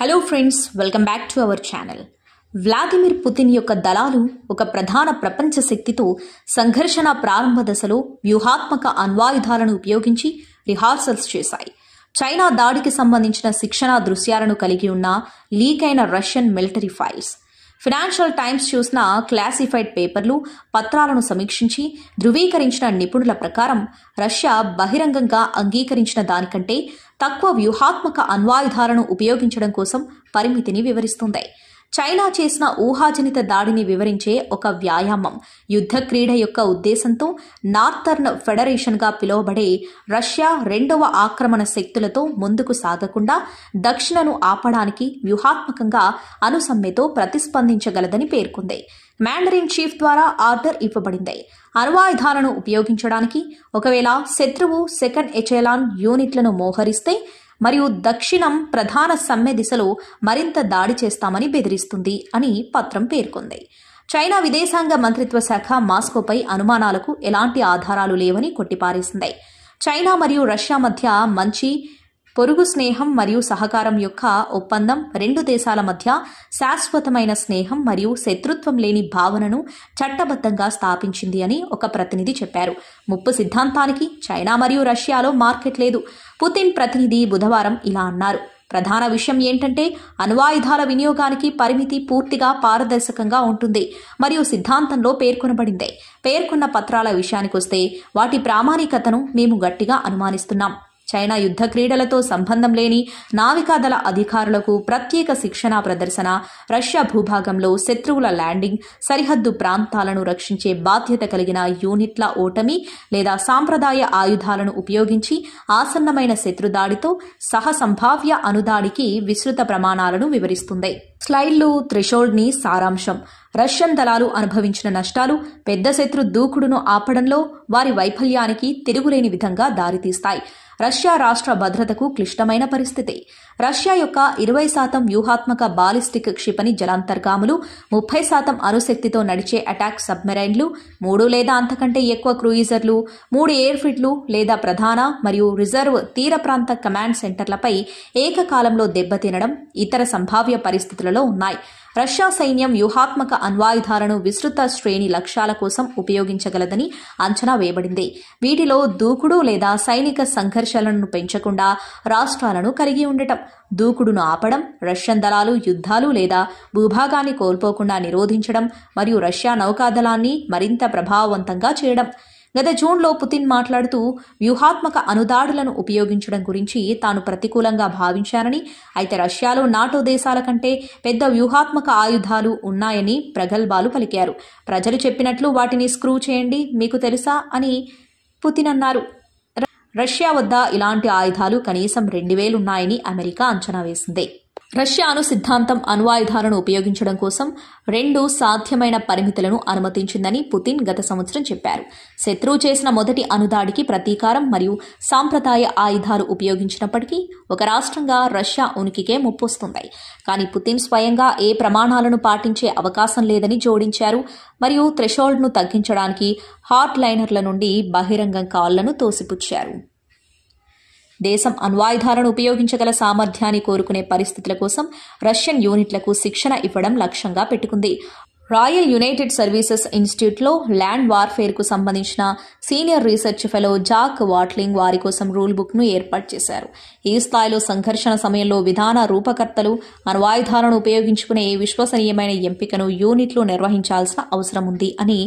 hello friends welcome back to our channel Vladimir Putin యొక్క దళాలు ఒక ప్రధాన ప్రపంచ శక్తితో సంఘర్షణ ప్రారంభ దశలో వ్యూహాత్మక అణ్వాయుధాలను ఉపయోగించి రిహార్సల్స్ చేశాయి చైనా దాడికి సంబంధించిన శిక్షణ దృశ్యాలను కలిగి ఉన్న లీక్ అయిన Russian military files Financial Times చూసిన క్లాసిఫైడ్ పేపర్లు పత్రాలను సమీక్షించి ధృవీకరించిన నిపుణుల ప్రకారం రష్యా బహిరంగంగా అంగీకరించిన దానికంటే తక్కువ వ్యూహాత్మక అణ్వాయుధాలను ఉపయోగించడం కోసం పరిమితిని వివరిస్తుంది చైనా చేసిన ఊహాజనిత దాడిని వివరించే ఒక వ్యాయామం యుద్ధ క్రీడ యొక్క ఉద్దేశంతో నార్థర్న్ ఫెడరేషన్గా పిలువబడే రష్యా రెండవ ఆక్రమణ శక్తులతో ముందుకు సాగకుండా దక్షిణను ఆపడానికి వ్యూహాత్మకంగా అనుసమ్మెతో ప్రతిస్పందించగలదని పేర్కొంది మ్యాండరిన్ చీఫ్ ద్వారా ఆర్డర్ ఇవ్వబడింది అణ్వాయుధాలను ఉపయోగించడానికి ఒకవేళ శత్రువు సెకండ్ ఎచెలాన్ యూనిట్లను మోహరిస్తే మరియు దక్షిణం ప్రధాన సమ్మె దిశలో మరింత దాడి చేస్తామని బెదిరిస్తుంది అని పత్రం పేర్కొంది చైనా విదేశాంగ మంత్రిత్వ శాఖ మాస్కోపై అనుమానాలకు ఎలాంటి ఆధారాలు లేవని కొట్టిపారేసింది చైనా మరియు రష్యా మధ్య మంచి పొరుగు స్నేహం మరియు సహకారం యొక్క ఒప్పందం రెండు దేశాల మధ్య శాశ్వతమైన స్నేహం మరియు శత్రుత్వం లేని భావనను చట్టబద్ధంగా స్థాపించింది అని ఒక ప్రతినిధి చెప్పారు ముప్పు సిద్ధాంతానికి చైనా మరియు రష్యాలో మార్కెట్ లేదు పుతిన్ ప్రతినిధి బుధవారం ఇలా అన్నారు ప్రధాన విషయం ఏంటంటే అణువాయుధాల వినియోగానికి పరిమితి పూర్తిగా పారదర్శకంగా ఉంటుంది మరియు సిద్ధాంతంలో పేర్కొనబడింది పేర్కొన్న పత్రాల విషయానికొస్తే వాటి ప్రామాణికతను మేము గట్టిగా అనుమానిస్తున్నాం చైనా యుద్ధ క్రీడలతో సంబంధం లేని నావికాదళ అధికారులకు ప్రత్యేక శిక్షణ ప్రదర్శన రష్యా భూభాగంలో శత్రువుల ల్యాండింగ్ సరిహద్దు ప్రాంతాలను రక్షించే బాధ్యత కలిగిన యూనిట్ల ఓటమి లేదా సాంప్రదాయ ఆయుధాలను ఉపయోగించి ఆసన్నమైన శత్రుదాడితో సహ సంభావ్య అనుదాడికి విస్తృత ప్రమాణాలను వివరిస్తుంది స్లైడ్లు థ్రెషోల్డ్ని సారాంశం రష్యన్ దళాలు అనుభవించిన నష్టాలు పెద్ద శత్రు దూకుడును ఆపడంలో వారి వైఫల్యానికి తిరుగులేని విధంగా దారితీస్తాయి రష్యా రాష్ట్ర భద్రతకు క్లిష్టమైన పరిస్థితి రష్యా యొక్క ఇరవై శాతం వ్యూహాత్మక బాలిస్టిక్ క్షిపణి జలాంతర్గాములు ముప్పై శాతం అణుశక్తితో నడిచే అటాక్ సబ్మెరైన్లు మూడు లేదా అంతకంటే ఎక్కువ క్రూయిజర్లు మూడు ఎయిర్ఫిట్లు లేదా ప్రధాన మరియు రిజర్వ్ తీర ప్రాంత కమాండ్ సెంటర్లపై ఏకకాలంలో దెబ్బతినడం ఇతర సంభావ్య పరిస్థితులలో ఉన్నాయి రష్యా సైన్యం వ్యూహాత్మక అణ్వాయుధాలను విస్తృత శ్రేణి లక్ష్యాల కోసం ఉపయోగించగలదని అంచనా వేయబడింది వీటిలో దూకుడు లేదా సైనిక సంఘర్షణ సంఘర్షాలను పెంచకుండా రాష్ట్రాలను కరిగి ఉండటం దూకుడును ఆపడం రష్యన్ దళాలు యుద్ధాలు లేదా భూభాగాన్ని కోల్పోకుండా నిరోధించడం మరియు రష్యా నౌకాదళాన్ని మరింత ప్రభావవంతంగా చేయడం గత జూన్లో పుతిన్ మాట్లాడుతూ వ్యూహాత్మక అనుదాడులను ఉపయోగించడం గురించి తాను ప్రతికూలంగా భావించానని అయితే రష్యాలో నాటో దేశాల కంటే పెద్ద వ్యూహాత్మక ఆయుధాలు ఉన్నాయని ప్రగల్భాలు పలికారు ప్రజలు చెప్పినట్లు వాటిని స్క్రూ చేయండి మీకు తెలుసా అని పుతిన్ అన్నారు రష్యా వద్ద ఇలాంటి ఆయుధాలు కనీసం రెండు వేలున్నాయని అమెరికా అంచనా వేసింది రష్యా అను సిద్ధాంతం అణ్వాయుధాలను ఉపయోగించడం కోసం రెండు సాధ్యమైన పరిమితులను అనుమతించిందని పుతిన్ గత సంవత్సరం చెప్పారు శత్రువు చేసిన మొదటి అనుదాడికి ప్రతీకారం మరియు సాంప్రదాయ ఆయుధాలు ఉపయోగించినప్పటికీ ఒక రాష్ట్రంగా రష్యా ఉనికికే ముప్పొస్తున్నాయి కానీ పుతిన్ స్వయంగా ఏ ప్రమాణాలను పాటించే అవకాశం లేదని జోడించారు మరియు థ్రెషోల్డ్ను తగ్గించడానికి హాట్ లైనర్ల నుండి బహిరంగం కాళ్లను తోసిపుచ్చారు దేశం అణ్వాయుధాలను ఉపయోగించగల సామర్థ్యాన్ని కోరుకునే పరిస్థితుల కోసం రష్యన్ యూనిట్లకు శిక్షణ ఇవ్వడం లక్ష్యంగా పెట్టుకుంది రాయల్ యునైటెడ్ సర్వీసెస్ ఇన్స్టిట్యూట్లో ల్యాండ్ వార్ఫేర్కు సంబంధించిన senior research fellow Jack Watling వారి కోసం రూల్ బుక్ను ఏర్పాటు చేశారు ఈ స్థాయిలో సంఘర్షణ సమయంలో విధాన రూపకర్తలు అణ్వాయుధాలను ఉపయోగించుకునే విశ్వసనీయమైన ఎంపికను యూనిట్లు నిర్వహించాల్సిన అవసరం ఉంది అని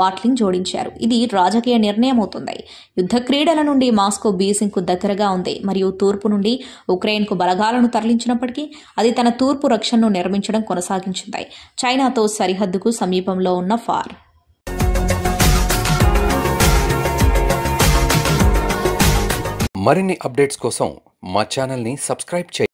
వాట్లింగ్ జోడించారు ఇది రాజకీయ నిర్ణయం అవుతుంది యుద్ధ క్రీడల నుండి మాస్కో బీసింగ్కు దగ్గరగా ఉంది మరియు తూర్పు నుండి ఉక్రెయిన్కు బలగాలను తరలించినప్పటికీ అది తన తూర్పు రక్షణను నిర్మించడం కొనసాగించింది చైనాతో సరిహద్దు సరిహద్దుకు సమీపంలో ఉన్న ఫార్ మరిన్ని అప్డేట్స్ కోసం మా ఛానల్ని సబ్స్క్రైబ్ చేయండి